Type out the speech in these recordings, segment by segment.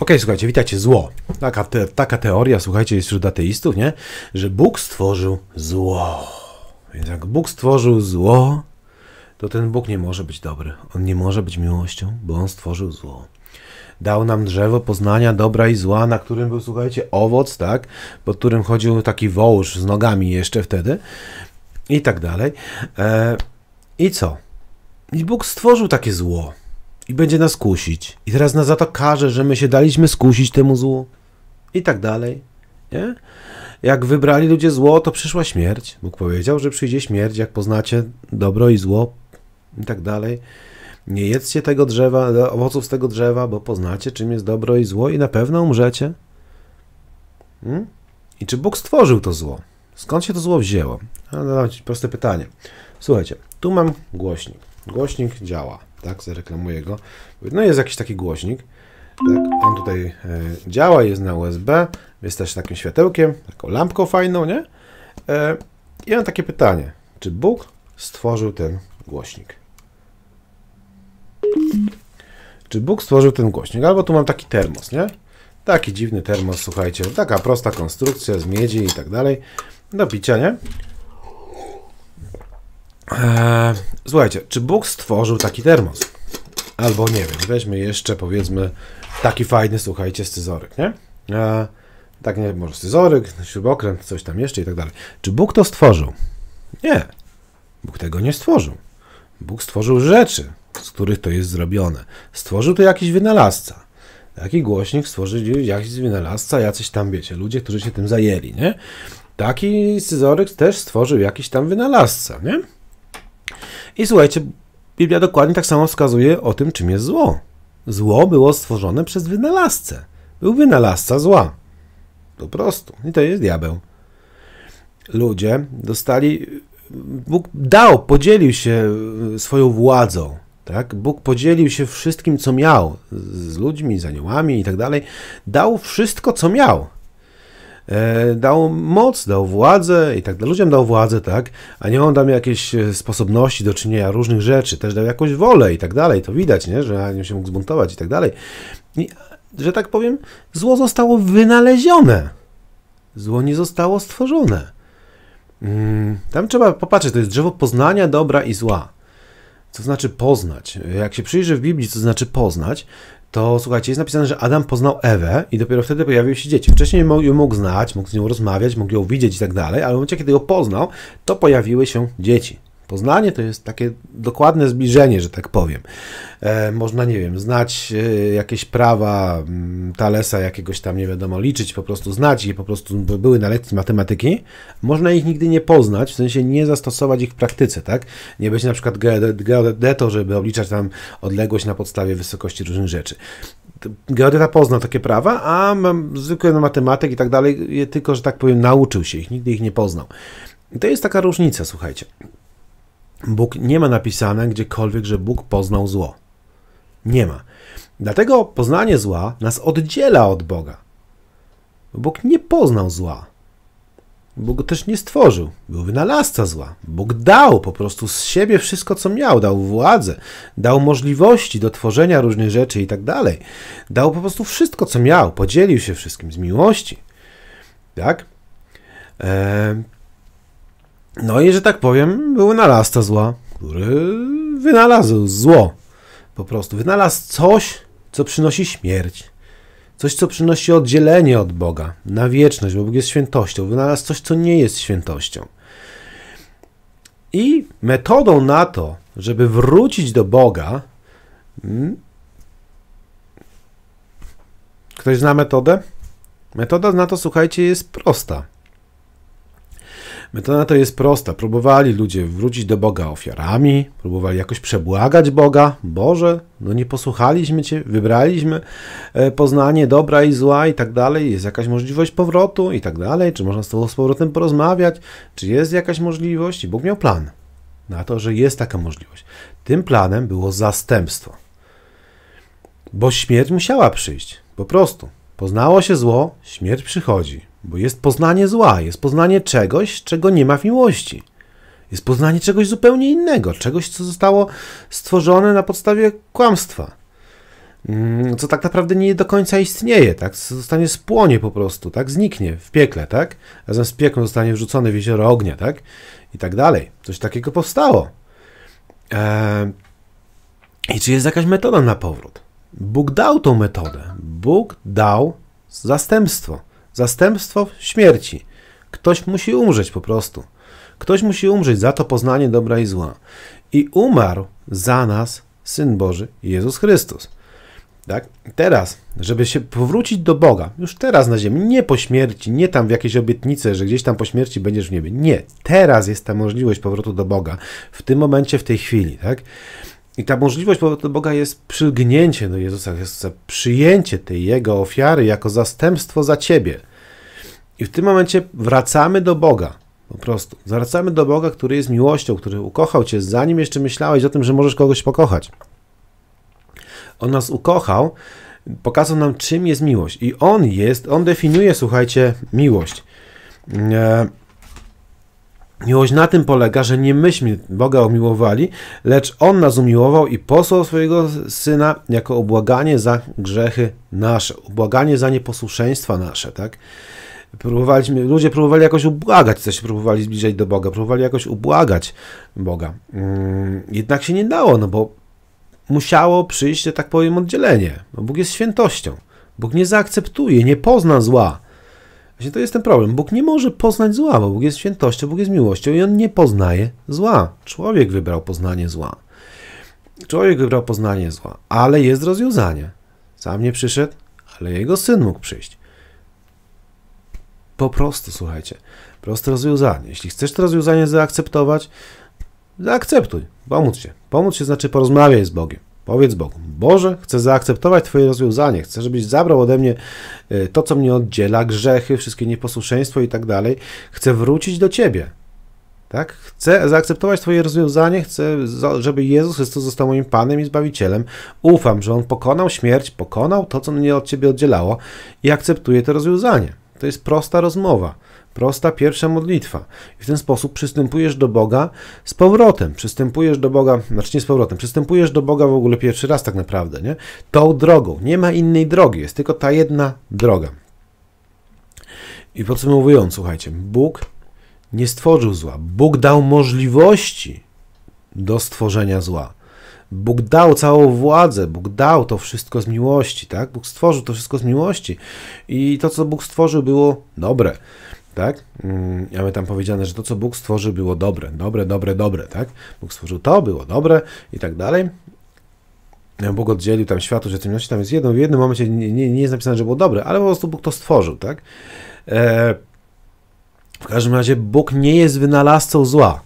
OK, słuchajcie, witajcie, zło. Taka, te, taka teoria, słuchajcie, jest wśród ateistów, nie? Że Bóg stworzył zło. Więc jak Bóg stworzył zło, to ten Bóg nie może być dobry. On nie może być miłością, bo on stworzył zło. Dał nam drzewo poznania dobra i zła, na którym był, słuchajcie, owoc, tak? Po którym chodził taki wołż z nogami jeszcze wtedy i tak dalej. E, I co? I Bóg stworzył takie zło i będzie nas kusić. I teraz nas za to karze, że my się daliśmy skusić temu złu i tak dalej. Nie? Jak wybrali ludzie zło, to przyszła śmierć. Bóg powiedział, że przyjdzie śmierć, jak poznacie dobro i zło i tak dalej. Nie jedzcie tego drzewa, owoców z tego drzewa, bo poznacie, czym jest dobro i zło i na pewno umrzecie. Hmm? I czy Bóg stworzył to zło? Skąd się to zło wzięło? no, proste pytanie. Słuchajcie, tu mam głośnik. Głośnik działa tak, zareklamuję go. No jest jakiś taki głośnik, tak, on tutaj e, działa, jest na USB, jest też takim światełkiem, taką lampką fajną, nie? E, I mam takie pytanie, czy Bóg stworzył ten głośnik? Czy Bóg stworzył ten głośnik? Albo tu mam taki termos, nie? Taki dziwny termos, słuchajcie, taka prosta konstrukcja z miedzi i tak dalej, do picia, nie? Eee, słuchajcie, czy Bóg stworzył taki termos? Albo nie wiem, weźmy jeszcze powiedzmy taki fajny, słuchajcie, scyzoryk, nie? Eee, tak, nie może scyzoryk, śrubokręt, coś tam jeszcze i tak dalej. Czy Bóg to stworzył? Nie. Bóg tego nie stworzył. Bóg stworzył rzeczy, z których to jest zrobione. Stworzył to jakiś wynalazca. Taki głośnik stworzył jakiś wynalazca, jacyś tam, wiecie, ludzie, którzy się tym zajęli, nie? Taki scyzoryk też stworzył jakiś tam wynalazca, nie? I słuchajcie, Biblia dokładnie tak samo wskazuje o tym, czym jest zło. Zło było stworzone przez wynalazcę. Był wynalazca zła. Po prostu. I to jest diabeł. Ludzie dostali. Bóg dał, podzielił się y, swoją władzą. Tak? Bóg podzielił się wszystkim, co miał z ludźmi, z aniołami i tak dalej. Dał wszystko, co miał. E, dał moc, dał władzę i tak dalej. Ludziom dał władzę, tak, a nie on dał jakieś e, sposobności do czynienia różnych rzeczy, też dał jakąś wolę i tak dalej. To widać, nie? że nie się mógł zbuntować i tak dalej. I, że tak powiem, zło zostało wynalezione. Zło nie zostało stworzone. Mm, tam trzeba popatrzeć, to jest drzewo poznania dobra i zła. Co znaczy poznać? Jak się przyjrzy w Biblii, co znaczy poznać, to słuchajcie, jest napisane, że Adam poznał Ewę i dopiero wtedy pojawiły się dzieci. Wcześniej mógł, mógł znać, mógł z nią rozmawiać, mógł ją widzieć i tak dalej, ale w momencie, kiedy ją poznał, to pojawiły się dzieci. Poznanie to jest takie dokładne zbliżenie, że tak powiem. E, można, nie wiem, znać e, jakieś prawa mm, Talesa, jakiegoś tam nie wiadomo liczyć, po prostu znać je, po prostu były na lekcji matematyki. Można ich nigdy nie poznać, w sensie nie zastosować ich w praktyce, tak? Nie być na przykład geodeto, żeby obliczać tam odległość na podstawie wysokości różnych rzeczy geodeta poznał takie prawa, a zwykły no, matematyk i tak dalej, tylko, że tak powiem, nauczył się ich, nigdy ich nie poznał. I to jest taka różnica, słuchajcie. Bóg nie ma napisane gdziekolwiek, że Bóg poznał zło. Nie ma. Dlatego poznanie zła nas oddziela od Boga. Bóg nie poznał zła. Bóg też nie stworzył. Był wynalazca zła. Bóg dał po prostu z siebie wszystko, co miał. Dał władzę, dał możliwości do tworzenia różnych rzeczy i tak dalej. Dał po prostu wszystko, co miał. Podzielił się wszystkim z miłości. Tak? Eee, no i, że tak powiem, był wynalazca zła, który wynalazł zło. Po prostu wynalazł coś, co przynosi śmierć. Coś, co przynosi oddzielenie od Boga na wieczność, bo Bóg jest świętością. Wynalazł coś, co nie jest świętością. I metodą na to, żeby wrócić do Boga, mm, ktoś zna metodę? Metoda na to, słuchajcie, jest prosta. Metoda to jest prosta. Próbowali ludzie wrócić do Boga ofiarami, próbowali jakoś przebłagać Boga. Boże, no nie posłuchaliśmy Cię, wybraliśmy e, poznanie dobra i zła i tak dalej. Jest jakaś możliwość powrotu i tak dalej. Czy można z Tobą z powrotem porozmawiać? Czy jest jakaś możliwość? I Bóg miał plan na to, że jest taka możliwość. Tym planem było zastępstwo. Bo śmierć musiała przyjść. Po prostu. Poznało się zło, śmierć przychodzi. Bo jest poznanie zła, jest poznanie czegoś, czego nie ma w miłości. Jest poznanie czegoś zupełnie innego, czegoś, co zostało stworzone na podstawie kłamstwa. Mm, co tak naprawdę nie do końca istnieje, tak? Zostanie spłonie po prostu, tak? Zniknie w piekle, tak? Razem z piekłem zostanie wrzucony w jezioro ognia, tak? I tak dalej. Coś takiego powstało. Eee, I czy jest jakaś metoda na powrót? Bóg dał tą metodę. Bóg dał zastępstwo. Zastępstwo śmierci. Ktoś musi umrzeć po prostu. Ktoś musi umrzeć za to poznanie dobra i zła. I umarł za nas Syn Boży Jezus Chrystus. Tak? Teraz, żeby się powrócić do Boga, już teraz na ziemi, nie po śmierci, nie tam w jakiejś obietnicy, że gdzieś tam po śmierci będziesz w niebie. Nie, teraz jest ta możliwość powrotu do Boga, w tym momencie, w tej chwili, tak? I ta możliwość powrotu do Boga jest przygnięcie do Jezusa Chrystusa, przyjęcie tej Jego ofiary jako zastępstwo za Ciebie. I w tym momencie wracamy do Boga. Po prostu. Zwracamy do Boga, który jest miłością, który ukochał Cię, zanim jeszcze myślałeś o tym, że możesz kogoś pokochać. On nas ukochał, pokazał nam, czym jest miłość. I On jest, On definiuje, słuchajcie, miłość. E Miłość na tym polega, że nie myśmy Boga umiłowali, lecz On nas umiłował i posłał swojego Syna jako obłaganie za grzechy nasze, obłaganie za nieposłuszeństwa nasze, tak? Próbowaliśmy, ludzie próbowali jakoś ubłagać, coś próbowali zbliżać do Boga, próbowali jakoś ubłagać Boga. Mm, jednak się nie dało, no bo musiało przyjść, że tak powiem, oddzielenie. Bo no Bóg jest świętością. Bóg nie zaakceptuje, nie pozna zła. Właśnie to jest ten problem. Bóg nie może poznać zła, bo Bóg jest świętością, Bóg jest miłością i on nie poznaje zła. Człowiek wybrał poznanie zła. Człowiek wybrał poznanie zła, ale jest rozwiązanie. Sam nie przyszedł, ale jego syn mógł przyjść. Po prostu, słuchajcie, proste rozwiązanie. Jeśli chcesz to rozwiązanie zaakceptować, zaakceptuj, pomóc się. Pomóc się znaczy porozmawiaj z Bogiem. Powiedz Bogu, Boże, chcę zaakceptować Twoje rozwiązanie, chcę, żebyś zabrał ode mnie e, to, co mnie oddziela, grzechy, wszystkie nieposłuszeństwo i tak dalej. Chcę wrócić do Ciebie. Tak? Chcę zaakceptować Twoje rozwiązanie, chcę, żeby Jezus Chrystus został moim Panem i Zbawicielem. Ufam, że On pokonał śmierć, pokonał to, co mnie od Ciebie oddzielało i akceptuję to rozwiązanie. To jest prosta rozmowa. Prosta pierwsza modlitwa. I w ten sposób przystępujesz do Boga z powrotem. Przystępujesz do Boga, znaczy nie z powrotem, przystępujesz do Boga w ogóle pierwszy raz tak naprawdę, nie? Tą drogą. Nie ma innej drogi, jest tylko ta jedna droga. I podsumowując, słuchajcie, Bóg nie stworzył zła. Bóg dał możliwości do stworzenia zła. Bóg dał całą władzę, Bóg dał to wszystko z miłości, tak? Bóg stworzył to wszystko z miłości i to, co Bóg stworzył, było dobre tak? Mm, ja my tam powiedziane, że to, co Bóg stworzył, było dobre, dobre, dobre, dobre, tak? Bóg stworzył to, było dobre i tak dalej. No, Bóg oddzielił tam światu, że ciemności tam jest jedno, w jednym momencie nie, nie, nie, jest napisane, że było dobre, ale po prostu Bóg to stworzył, tak? E, w każdym razie Bóg nie jest wynalazcą zła.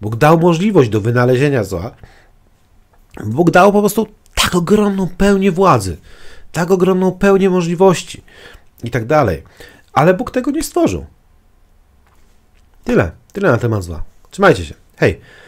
Bóg dał możliwość do wynalezienia zła. Bóg dał po prostu tak ogromną pełnię władzy, tak ogromną pełnię możliwości i tak dalej. Ale Bóg tego nie stworzył. Tyle. Tyle na temat zła. Trzymajcie się. Hej!